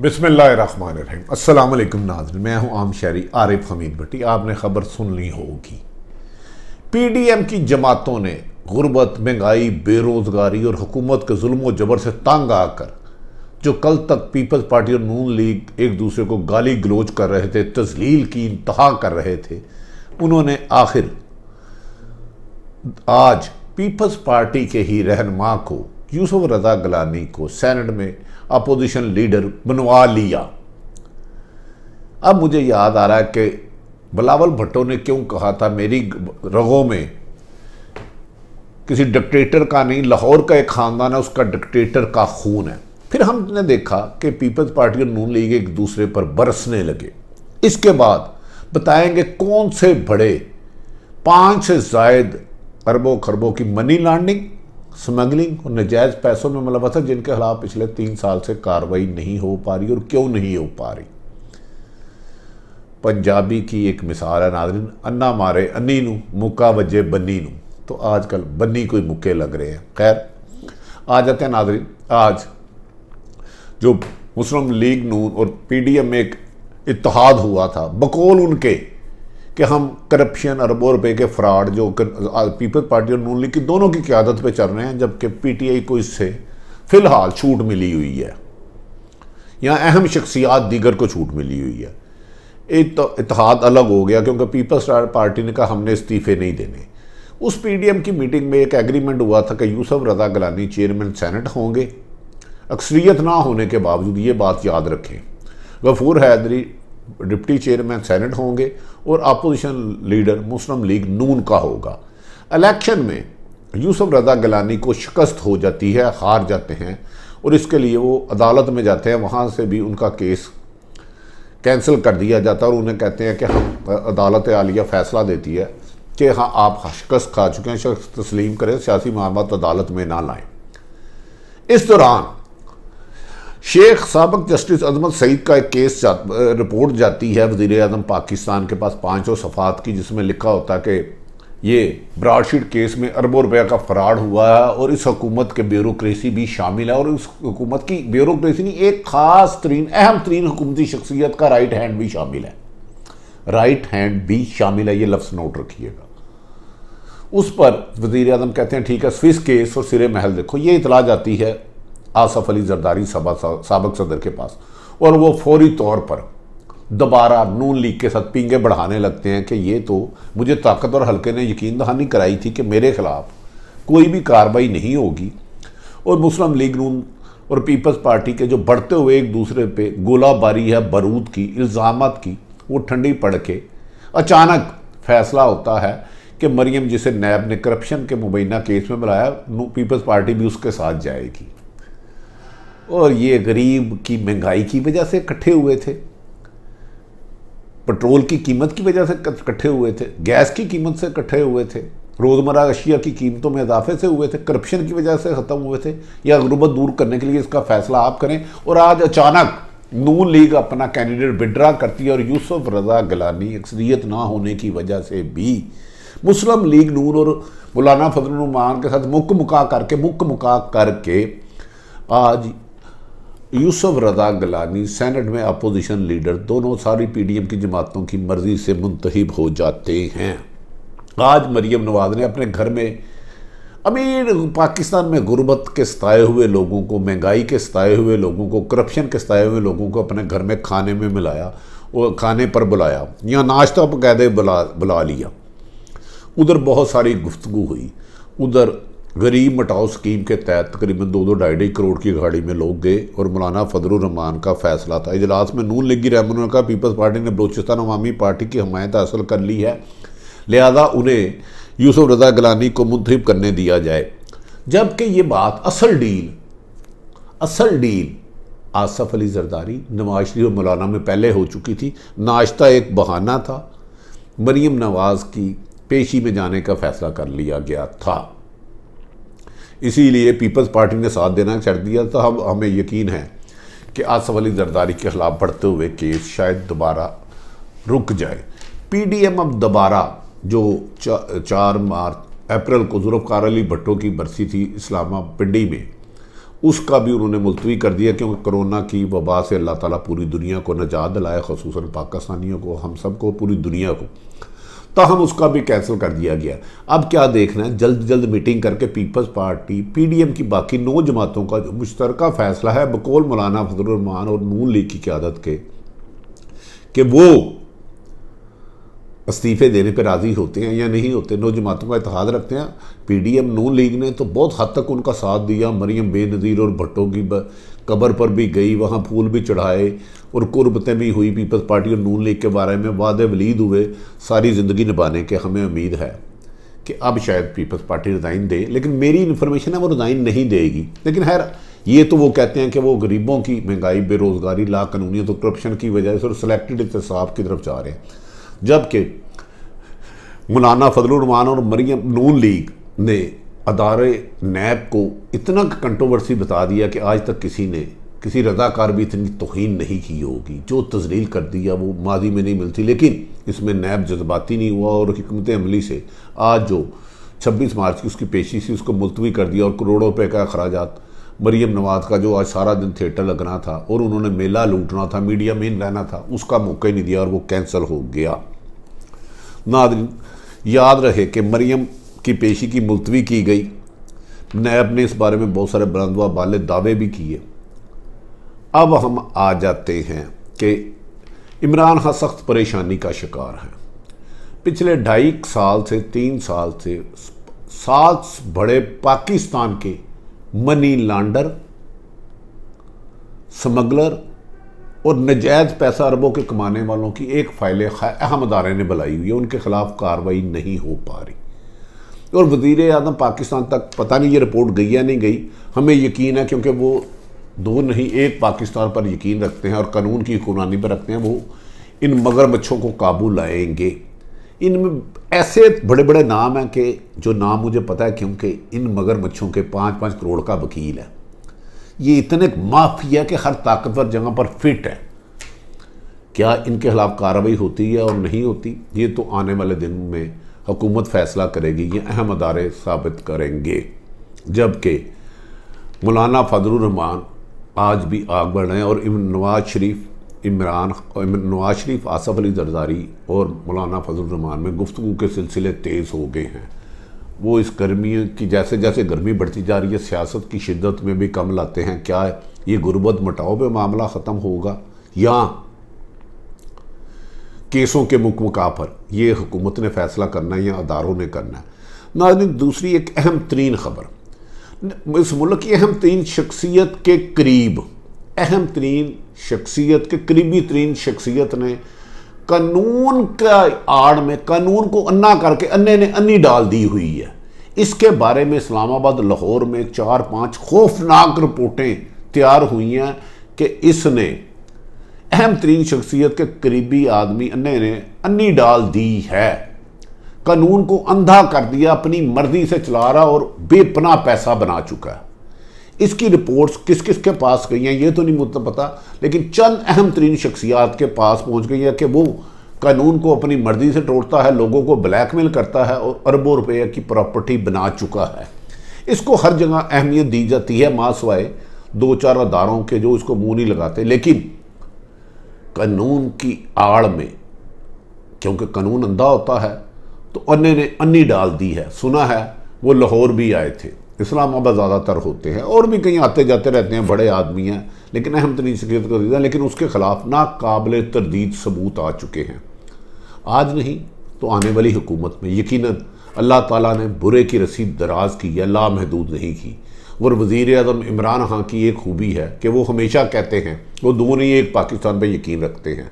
बिसमीम अल्लाम नाजन मैं हूँ आम शहरी आरिफ हमीद भट्टी आपने ख़बर सुन ली होगी पी डी एम की जमातों ने गुर्बत महंगाई बेरोज़गारी और हुकूमत के जुल्म जबर से तंग आकर जो कल तक पीपल्स पार्टी और नून लीग एक दूसरे को गाली गलोच कर रहे थे तजलील की इंतहा कर रहे थे उन्होंने आखिर आज पीपल्स पार्टी के ही रहनमा को यूसुफ रजा गलानी को सैनट में अपोजिशन लीडर बनवा लिया अब मुझे याद आ रहा है कि बलावल भट्टो ने क्यों कहा था मेरी रगों में किसी डिक्टेटर का नहीं लाहौर का एक ख़ानदान है उसका डिक्टेटर का खून है फिर हमने देखा कि पीपल्स पार्टी और नून लीग एक दूसरे पर बरसने लगे इसके बाद बताएंगे कौन से बड़े पांच से जायद अरबों खरबों की मनी लॉन्ड्रिंग स्मगलिंग और नजायज़ पैसों में मुलव मतलब है जिनके खिलाफ पिछले तीन साल से कार्रवाई नहीं हो पा रही और क्यों नहीं हो पा रही पंजाबी की एक मिसाल है नाजरीन अन्ना मारे अन्नी नू मुक्का वजे बन्नी नू तो आजकल बन्नी कोई मुक्के लग रहे हैं खैर आ जाते हैं नाजरीन आज जो मुस्लिम लीग नून और पीडीएम में एक इतिहाद हुआ था बकौल उनके कि हम करप्शन अरबों रुपए के फ्रॉड जो पीपल्स पार्टी uh, और नून लीग की दोनों की क्यादत पे चल रहे हैं जबकि पीटीआई को इससे फ़िलहाल छूट मिली हुई है या अहम शख्सियात दीगर को छूट मिली हुई है इतिहाद अलग हो गया क्योंकि पीपल्स पार्टी ने कहा हमने इस्तीफ़े नहीं देने उस एम की मीटिंग में एक एग्रीमेंट हुआ था कि यूसफ रजा गलानी चेयरमैन सैनट होंगे अक्सरियत ना होने के बावजूद ये बात याद रखें Ghafoor Haideri deputy chairman senate होंगे और opposition leader Muslim League Noon का होगा इलेक्शन में यूसुफ रजा गलानी को शिकस्त हो जाती है हार जाते हैं और इसके लिए वो अदालत में जाते हैं वहाँ से भी उनका केस कैंसिल कर दिया जाता है और उन्हें कहते हैं कि हम अदालत आलिया फैसला देती है कि हाँ आप शिकस्त खा चुके हैं शख्स तस्लीम करें सियासी मामला अदालत में ना लाएं इस दौरान शेख सबक जस्टिस अजमत सईद का एक केस जा, रिपोर्ट जाती है वजीर अजम पाकिस्तान के पास पाँच सौ सफ़ात की जिसमें लिखा होता कि ये ब्राडशीट केस में अरबों रुपये का फ्राड हुआ है और इस हुकूमत के ब्यूरोसी भी शामिल है और इस हुकूमत की ब्यूरोसी नहीं एक ख़ास तरीन अहम तरीन हुकूमती शख्सियत का राइट हैंड भी शामिल है राइट हैंड भी शामिल है ये लफ्स नोट रखिएगा उस पर वजीर अजम कहते हैं ठीक है स्विस केस और सिरे महल देखो ये इतला जाती है आसफ अली जरदारी सभा सबक सदर के पास और वो फौरी तौर पर दोबारा नून लीग के साथ पींगे बढ़ाने लगते हैं कि ये तो मुझे ताकत और हल्के ने यकीन दहानी कराई थी कि मेरे खिलाफ कोई भी कार्रवाई नहीं होगी और मुस्लिम लीग नून और पीपल्स पार्टी के जो बढ़ते हुए एक दूसरे पे गोलाबारी है बारूद की इल्ज़ाम की वो ठंडी पड़ के अचानक फैसला होता है कि मरियम जिसे नैब ने करप्शन के मुबैना केस में बुलाया पीपल्स पार्टी भी उसके साथ जाएगी और ये गरीब की महंगाई की वजह से इकट्ठे हुए थे पेट्रोल की कीमत की वजह से इकट्ठे हुए थे गैस की कीमत से इकट्ठे हुए थे रोज़मर्रा अशिया की कीमतों में इजाफे से हुए थे करप्शन की वजह से ख़त्म हुए थे या गुरबत दूर करने के लिए इसका फैसला आप करें और आज अचानक नून लीग अपना कैंडिडेट विड्रा करती है और यूसुफ रजा गलानी अक्सरियत ना होने की वजह से भी मुस्लिम लीग नून और मौलाना फजलरहमान के साथ मुक मुका करके मुक मुका करके आज यूसुफ रजा गलानी सैनट में अपोजिशन लीडर दोनों सारी पीडीएम की जमातों की मर्ज़ी से मुंतब हो जाते हैं आज मरीम नवाज ने अपने घर में अमीर पाकिस्तान में गुर्बत के सताए हुए लोगों को महंगाई के सताए हुए लोगों को करप्शन के सताए हुए लोगों को अपने घर में खाने में मिलाया और खाने पर बुलाया या नाश्ता बकायदे बुला बुला लिया उधर बहुत सारी गुफ्तु हुई उधर गरीब मटाओ स्कीम के तहत तकरीबन दो दो ढाई ढाई करोड़ की गाड़ी में लोग गए और मौलाना फजलरहमान का फैसला था इजलास में नून लीगी रहनुमा का पीपल्स पार्टी ने बलोचिस्तान अवामी पार्टी की हमायत हासिल कर ली है लिहाजा उन्हें यूसुफ रजा गलानी को मुंतब करने दिया जाए जबकि ये बात असल डील असल डील आसफ अली जरदारी नवाज शरीफ और मौलाना में पहले हो चुकी थी नाश्ता एक बहाना था मरीम नवाज़ की पेशी में जाने का फैसला कर लिया गया था इसीलिए पीपल्स पार्टी ने साथ देना छड़ दिया तो हम हमें यकीन है कि आसफ अली जरदारी के ख़िलाफ़ बढ़ते हुए केस शायद दोबारा रुक जाए पीडीएम अब दोबारा जो चा, चार मार्च अप्रैल को जुल्फकार अली भट्टो की बरसी थी इस्लामा पिंडी में उसका भी उन्होंने मुलतवी कर दिया क्योंकि कोरोना की वबा से अल्लाह ताला पूरी दुनिया को नजात दिलाए खसूस पाकिस्तानियों को हम सबको पूरी दुनिया को तहम उसका भी कैंसिल कर दिया गया अब क्या देखना है जल्द जल्द मीटिंग करके पीपल्स पार्टी पीडीएम की बाकी नौ जमातों का मुश्तरक फैसला है बकोल मौलाना फजलरहमान और नून लीग की क्यादत के कि वो इस्तीफे देने पर राज़ी होते हैं या नहीं होते नौ जमातों का इतिहाद रखते हैं P D M Noon League ने तो बहुत हद तक उनका साथ दिया मरियम बेनज़ीर और भट्टों की कब्र पर भी गई वहाँ फूल भी चढ़ाए और कुर्बतें भी हुई पीपल्स पार्टी और नून लीग के बारे में वादे वलीद हुए सारी ज़िंदगी निभाने के हमें उम्मीद है कि अब शायद पीपल्स पार्टी रिज़ाइन दे लेकिन मेरी इन्फॉर्मेशन है वो रिज़ाइन नहीं देगी लेकिन खैर ये तो वो कहते हैं कि वो गरीबों की महंगाई बेरोज़गारी लाकानूनीत तो और करप्शन की वजह से और सिलेक्टेड इतसाब की तरफ जा रहे हैं जबकि मौलाना फजलरहमान और मरियम नून लीग ने अदारे नैब को इतना कंट्रोवर्सी बता दिया कि आज तक किसी ने किसी रजाकार भी इतनी तोहन नहीं की होगी जो तजलील कर दिया वो माजी में नहीं मिलती लेकिन इसमें नैब जज्बाती नहीं हुआ और हमत अमली से आज जो छब्बीस मार्च की उसकी पेशी थी उसको मुलतवी कर दिया और करोड़ों रुपये का अखराज मरीम नवाज का जो आज सारा दिन थिएटर लगना था और उन्होंने मेला लूटना था मीडिया मेन रहना था उसका मौका ही नहीं दिया और वो कैंसिल हो गया नादरी याद रहे कि मरीम की पेशी की मुलतवी की गई नैब ने इस बारे में बहुत सारे बुलंदवा बाले दावे भी किए अब हम आ जाते हैं कि इमरान खान सख्त परेशानी का शिकार है पिछले ढाई साल से तीन साल से सात बड़े पाकिस्तान के मनी लांडर स्मगलर और नजायज़ पैसा अरबों के कमाने वालों की एक फाइल अहमदारे ने बुलाई हुई है उनके खिलाफ कार्रवाई नहीं हो पा रही और वजीर अजम पाकिस्तान तक पता नहीं ये रिपोर्ट गई या नहीं गई हमें यकीन है क्योंकि वो दो नहीं एक पाकिस्तान पर यकीन रखते हैं और कानून की कुरानी पर रखते हैं वो इन मगर मच्छों को काबू लाएंगे इनमें ऐसे बड़े बड़े नाम हैं कि जो नाम मुझे पता है क्योंकि इन मगर मच्छों के पाँच पाँच करोड़ का वकील है ये इतने माफिया के हर ताकतवर जगह पर फिट है क्या इनके खिलाफ कार्रवाई होती है और नहीं होती ये तो आने वाले दिन में हुकूमत फ़ैसला करेगी ये अहम अदारे साबित करेंगे जबकि मौलाना फजलरहमान आज भी आग बढ़ रहे हैं और नवाज शरीफ इमरान नवाज शरीफ आसफ़ अली जरदारी और मौलाना फजलरहमान में गुफ्तु के सिलसिले तेज़ हो गए हैं वो इस गर्मी की जैसे जैसे गर्मी बढ़ती जा रही है सियासत की शिद्दत में भी कम लाते हैं क्या है ये गुर्बत मटाओ पर मामला ख़त्म होगा या केसों के मुकमका पर यह हुकूमत ने फैसला करना है या अदारों ने करना है नाजन दूसरी एक अहम तरीन खबर इस मुल्क की अहम तरीन शख्सियत के करीब अहम तरीन शख्सियत के करीबी तरीन शख्सियत ने कानून का आड़ में कानून को अन्ना करके अन्ने ने अन्नी डाल दी हुई है इसके बारे में इस्लामाबाद लाहौर में चार पांच खौफनाक रिपोर्टें तैयार हुई हैं कि इसने अहम तरीन शख्सियत के करीबी आदमी अन्य ने अन्नी डाल दी है कानून को अंधा कर दिया अपनी मर्जी से चला रहा और बेपना पैसा बना चुका है इसकी रिपोर्ट्स किस किस के पास गई हैं ये तो नहीं मुझे पता लेकिन चंद अहम तरीन शख्सियात के पास पहुंच गई है कि वो कानून को अपनी मर्जी से तोड़ता है लोगों को ब्लैकमेल करता है और अरबों रुपये की प्रॉपर्टी बना चुका है इसको हर जगह अहमियत दी जाती है मासवाए दो चार अदारों के जो इसको मुंह नहीं लगाते लेकिन कानून की आड़ में क्योंकि कानून अंधा होता है तो अन्य ने अन्नी डाल दी है सुना है वो लाहौर भी आए थे इस्लामाबाद ज़्यादातर होते हैं और भी कहीं आते जाते रहते हैं बड़े आदमी हैं लेकिन अहम तरीन शिकत कर दीजिए लेकिन उसके ख़िलाफ़ नाकबिल तरदीद सबूत आ चुके हैं आज नहीं तो आने वाली हुकूमत में यकीन अल्लाह ताला ने बुरे की रसीद दराज की या लामहदूद नहीं की और वज़ी अजम इमरान खां की एक खूबी है कि वो हमेशा कहते हैं वो दोनों ही एक पाकिस्तान पर यकीन रखते हैं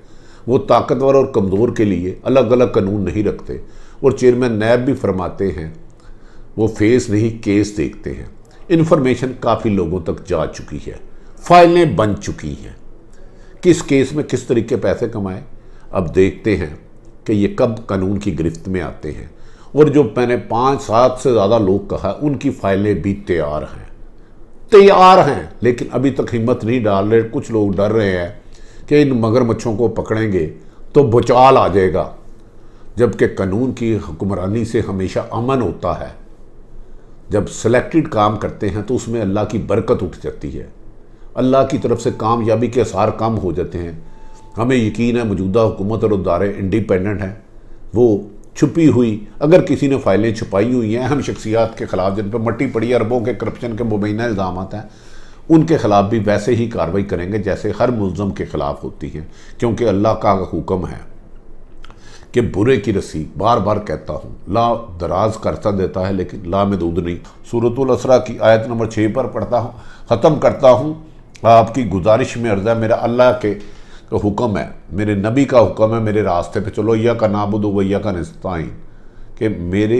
वो ताकतवर और कमज़ोर के लिए अलग अलग कानून नहीं रखते और चेयरमैन नैब भी फरमाते हैं वो फेस नहीं केस देखते हैं इन्फॉर्मेशन काफ़ी लोगों तक जा चुकी है फाइलें बन चुकी हैं किस केस में किस तरीके पैसे कमाए अब देखते हैं कि ये कब कानून की गिरफ्त में आते हैं और जो मैंने पाँच सात से ज़्यादा लोग कहा उनकी फाइलें भी तैयार हैं तैयार हैं लेकिन अभी तक हिम्मत नहीं डाल रहे कुछ लोग डर रहे हैं कि इन मगरमच्छों को पकड़ेंगे तो भुचाल आ जाएगा जबकि कानून की हुक्मरानी से हमेशा अमन होता है जब सेलेक्टेड काम करते हैं तो उसमें अल्लाह की बरकत उठ जाती है अल्लाह की तरफ से कामयाबी के आसार कम हो जाते हैं हमें यकीन है मौजूदा हुकूमत और उदारे इंडिपेंडेंट हैं वो छुपी हुई अगर किसी ने फाइलें छुपाई हुई हैं अहम शख्सियात के खिलाफ जिन पर मट्टी पड़ी अरबों के करप्शन के मुबैना इल्ज़ाम हैं उनके ख़िलाफ़ भी वैसे ही कार्रवाई करेंगे जैसे हर मुलम के ख़िलाफ़ होती है क्योंकि अल्लाह का हुक्म है कि बुरे की रस्सी बार बार कहता हूँ ला दराज करता देता है लेकिन ला में दूध नहीं सूरतुलसरा की आयत नंबर छः पर पढ़ता हूँ ख़त्म करता हूँ आपकी गुजारिश में अर्ज़ा मेरा अल्लाह के का हुक्म है मेरे नबी का हुक्म है मेरे रास्ते पे चलो या का नाबुद वैया का नस्ताइन कि मेरे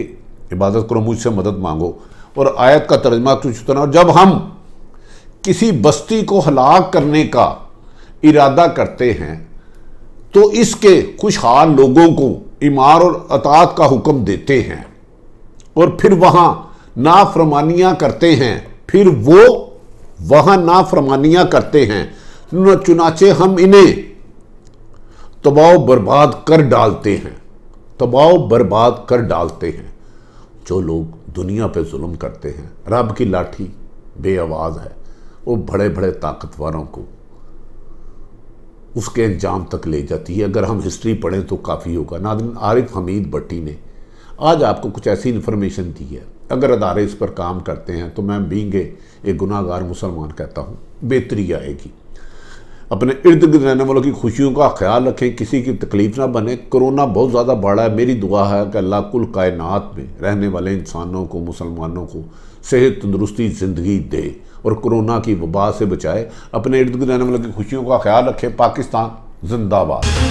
इबादत करो मुझसे मदद मांगो और आयत का तर्जमा कुछ उतना जब हम किसी बस्ती को हलाक करने का इरादा करते हैं तो इसके खुशहाल लोगों को इमार और अतात का हुक्म देते हैं और फिर वहाँ नाफरमानियाँ करते हैं फिर वो वहाँ नाफरमानियाँ करते हैं चुनाचे हम इन्हें तबाव बर्बाद कर डालते हैं तबाव बर्बाद कर डालते हैं जो लोग दुनिया पे जुल्म करते हैं रब की लाठी बे है वो बड़े बड़े ताकतवरों को उसके अंजाम तक ले जाती है अगर हम हिस्ट्री पढ़ें तो काफ़ी होगा नादिन आरिफ हमीद भट्टी ने आज आपको कुछ ऐसी इन्फॉर्मेशन दी है अगर अदारे इस पर काम करते हैं तो मैं बींगे एक गुनागार मुसलमान कहता हूँ बेहतरी आएगी अपने इर्द गिर्द रहने वालों की खुशियों का ख्याल रखें किसी की तकलीफ ना बने कोरोना बहुत ज़्यादा बढ़ा है मेरी दुआ है कि अल्लाह कुल कायनात में रहने वाले इंसानों को मुसलमानों को सेहत तंदरुस्ती ज़िंदगी दे और कोरोना की वबा से बचाए अपने इर्द गिर्द रहने वालों की खुशियों का ख्याल रखें पाकिस्तान जिंदाबाद